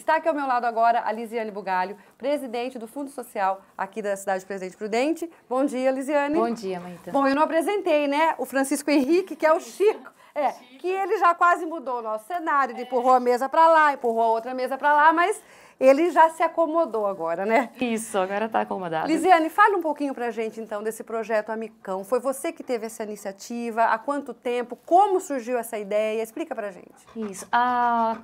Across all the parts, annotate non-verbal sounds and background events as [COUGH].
Está aqui ao meu lado agora a Lisiane Bugalho, presidente do Fundo Social aqui da cidade Presidente Prudente. Bom dia, Lisiane. Bom dia, Maíta. Bom, eu não apresentei, né? O Francisco Henrique, que é o Chico. É, que ele já quase mudou o nosso cenário, ele é. empurrou a mesa para lá, empurrou a outra mesa para lá, mas ele já se acomodou agora, né? Isso, agora está acomodado. Lisiane, fale um pouquinho para a gente, então, desse projeto Amicão. Foi você que teve essa iniciativa? Há quanto tempo? Como surgiu essa ideia? Explica para a gente. Isso. Ah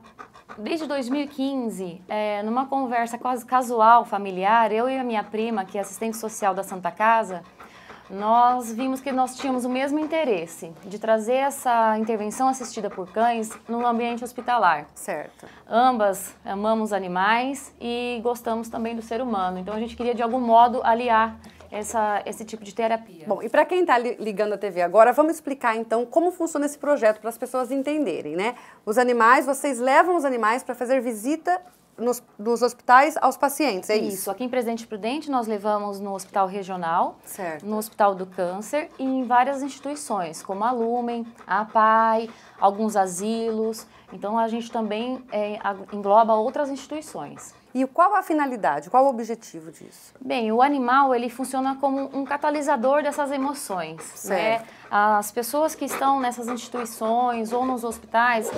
desde 2015, é, numa conversa quase casual, familiar, eu e a minha prima, que é assistente social da Santa Casa, nós vimos que nós tínhamos o mesmo interesse de trazer essa intervenção assistida por cães no ambiente hospitalar. Certo. Ambas amamos animais e gostamos também do ser humano, então a gente queria de algum modo aliar essa, esse tipo de terapia. Bom, e para quem está ligando a TV agora, vamos explicar então como funciona esse projeto para as pessoas entenderem, né? Os animais, vocês levam os animais para fazer visita nos, nos hospitais aos pacientes, é isso? Isso. Aqui em Presidente Prudente nós levamos no hospital regional, certo. no hospital do câncer e em várias instituições, como a Lumen, a APAI, alguns asilos. Então a gente também é, engloba outras instituições. E qual a finalidade, qual o objetivo disso? Bem, o animal ele funciona como um catalisador dessas emoções. Né? Certo. Né? As pessoas que estão nessas instituições ou nos hospitais,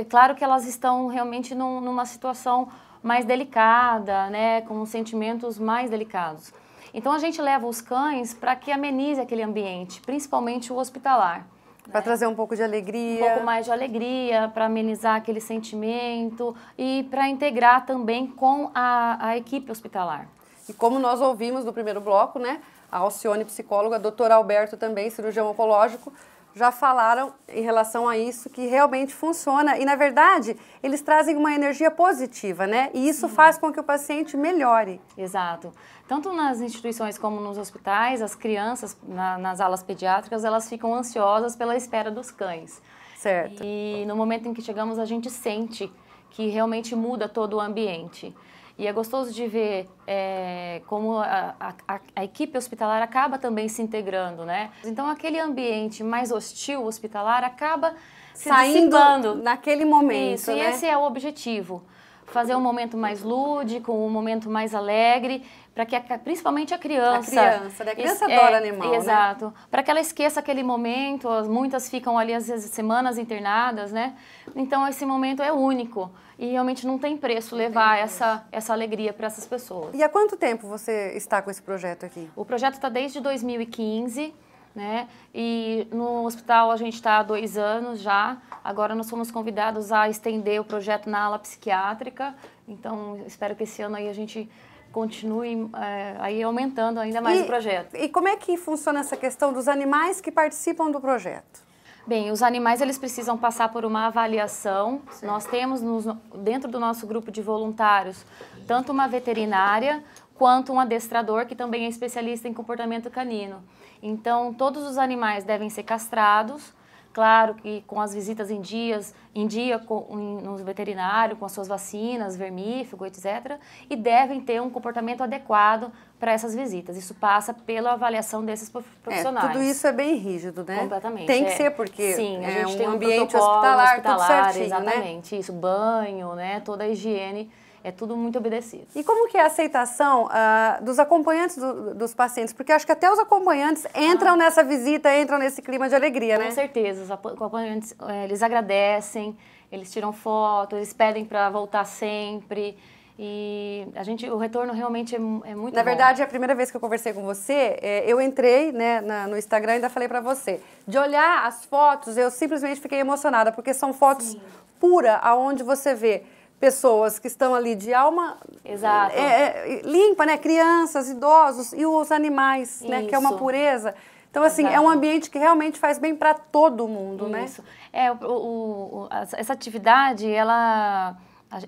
é claro que elas estão realmente num, numa situação mais delicada, né, com sentimentos mais delicados. Então a gente leva os cães para que amenize aquele ambiente, principalmente o hospitalar. Para né? trazer um pouco de alegria. Um pouco mais de alegria, para amenizar aquele sentimento e para integrar também com a, a equipe hospitalar. E como nós ouvimos no primeiro bloco, né, a Alcione, psicóloga, doutora Alberto também, cirurgião oncológico, já falaram em relação a isso que realmente funciona e na verdade eles trazem uma energia positiva, né? E isso faz com que o paciente melhore. Exato. Tanto nas instituições como nos hospitais, as crianças na, nas alas pediátricas elas ficam ansiosas pela espera dos cães. Certo. E no momento em que chegamos a gente sente que realmente muda todo o ambiente. E é gostoso de ver é, como a, a, a, equipe hospitalar acaba também se integrando, né? Então, aquele ambiente mais hostil hospitalar acaba se Saindo naquele momento, Isso, né? e esse é o objetivo. Fazer um momento mais lúdico, um momento mais alegre para que a, principalmente a criança. A criança, né? a criança es, adora é, animal. Né? Exato. Né? Para que ela esqueça aquele momento, muitas ficam ali às vezes semanas internadas, né? Então esse momento é único e realmente não tem preço levar tem preço. Essa, essa alegria para essas pessoas. E há quanto tempo você está com esse projeto aqui? O projeto está desde 2015. Né? E no hospital a gente está há dois anos já. Agora nós fomos convidados a estender o projeto na ala psiquiátrica. Então espero que esse ano aí a gente continue é, eh, aí aumentando ainda mais e, o projeto. E como é que funciona essa questão dos animais que participam do projeto? Bem, os animais eles precisam passar por uma avaliação. Sim. Nós temos nos, dentro do nosso grupo de voluntários tanto uma veterinária quanto um adestrador que também é especialista em comportamento canino. Então, todos os animais devem ser castrados Claro que com as visitas em dias, em dia com, em, no veterinário, com as suas vacinas, vermífugo, etc. E devem ter um comportamento adequado para essas visitas. Isso passa pela avaliação desses é, profissionais. É, tudo isso é bem rígido, né? Completamente. Tem que é. ser, porque Sim, a é gente é um tem um ambiente hospitalar, hospitalar tudo certinho, né? exatamente. Né? Isso, banho, né? Toda a higiene é tudo muito obedecido. E como que é a aceitação uh, dos acompanhantes do, dos pacientes? Porque acho que até os acompanhantes entram ah. nessa visita, entram nesse clima de alegria, Com né? Com certeza, os acompanhantes, eh, eles agradecem, eles tiram foto, eles pedem para voltar sempre. E a gente, o retorno realmente é, é muito Na bom. verdade, a primeira vez que eu conversei com você, é, eu entrei né, na, no Instagram e ainda falei para você. De olhar as fotos, eu simplesmente fiquei emocionada, porque são fotos Sim. pura, aonde você vê pessoas que estão ali de alma Exato. É, é, limpa, né? Crianças, idosos e os animais, Isso. né? Que é uma pureza. Então, assim, Exato. é um ambiente que realmente faz bem para todo mundo, Isso. né? Isso. É, o, o, essa atividade, ela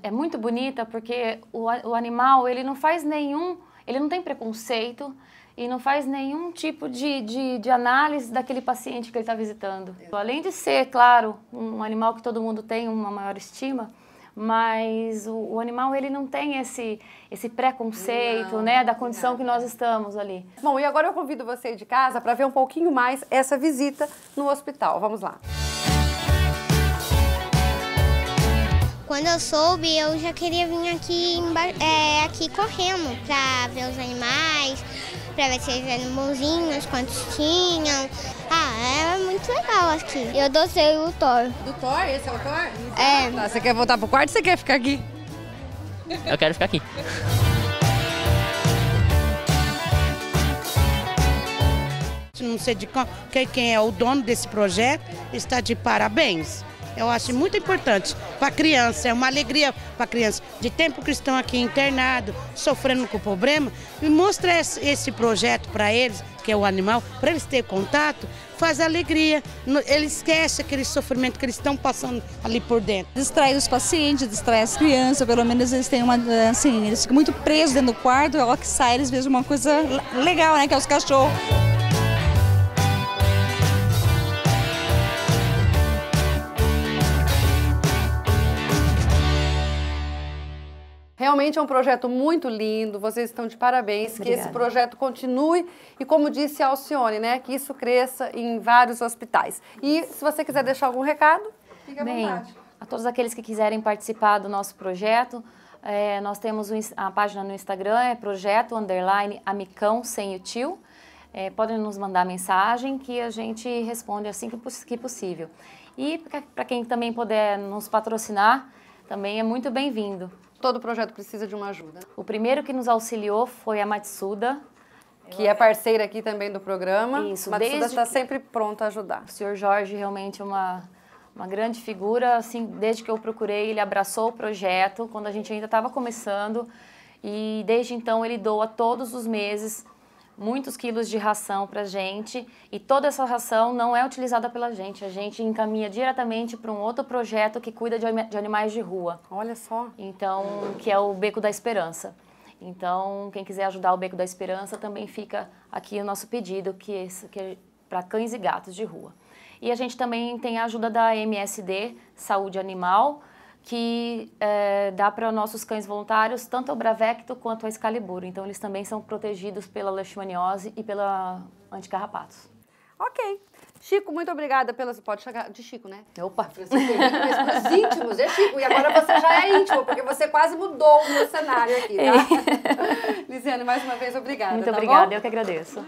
é muito bonita porque o, o animal, ele não faz nenhum, ele não tem preconceito, e não faz nenhum tipo de, de, de análise daquele paciente que ele está visitando. Além de ser, claro, um animal que todo mundo tem uma maior estima, mas o, o, animal ele não tem esse, esse preconceito não, né, da condição que nós estamos ali. Bom, e agora eu convido você de casa para ver um pouquinho mais essa visita no hospital. Vamos lá. Quando eu soube, eu já queria vir aqui, é, aqui correndo para ver os animais, para ver se eram animalzinhos, quantos tinham. Ah, muito legal aqui. Eu docei o Thor. Do Thor? Esse é o Thor? É. Tá, você quer voltar pro quarto ou você quer ficar aqui? Eu quero ficar aqui. Não sei de quem é o dono desse projeto, está de parabéns eu acho muito importante para a criança, é uma alegria para a criança. De tempo que estão aqui internado, sofrendo com problema, e mostra esse projeto para eles, que é o animal, para eles terem contato, faz alegria. Ele esquece aquele sofrimento que eles estão passando ali por dentro. Distrai os pacientes, distrai as crianças, pelo menos eles têm uma, eh, assim, eles ficam muito presos dentro do quarto, é hora que sai, eles vejam uma coisa legal, né, que é os cachorros. Realmente é um projeto muito lindo, vocês estão de parabéns, Obrigada. que esse projeto continue e, como disse a Alcione, né, que isso cresça em vários hospitais. E se você quiser deixar algum recado, fica à Bem, vontade. A todos aqueles que quiserem participar do nosso projeto, é, nós temos a página no Instagram, é projeto underline amicão sem É, podem nos mandar mensagem que a gente responde assim que, possível. E para quem também puder nos patrocinar, também é muito bem-vindo todo projeto precisa de uma ajuda. O primeiro que nos auxiliou foi a Matsuda, que é parceira aqui também do programa. Isso, Matsuda está que... sempre pronta a ajudar. O senhor Jorge realmente é uma, uma grande figura, assim, desde que eu procurei, ele abraçou o projeto, quando a gente ainda estava começando, e desde então ele doa todos os meses muitos quilos de ração para a gente e toda essa ração não é utilizada pela gente. A gente encaminha diretamente para um outro projeto que cuida de, de animais de rua. Olha só. Então, que é o Beco da Esperança. Então, quem quiser ajudar o Beco da Esperança, também fica aqui o nosso pedido, que, é que é para cães e gatos de rua. E a gente também tem a ajuda da MSD, Saúde Animal, que é, dá para nossos cães voluntários tanto o Bravecto quanto o Excalibur. Então, eles também são protegidos pela leishmaniose e pela anticarrapatos. Ok. Chico, muito obrigada pelas... Pode chegar de Chico, né? Opa! Os íntimos, é Chico. E agora você já é íntimo, porque você quase mudou o meu cenário aqui, tá? [LAUGHS] É. Lisiane, mais uma vez, obrigada. Muito tá obrigada, bom? eu que agradeço.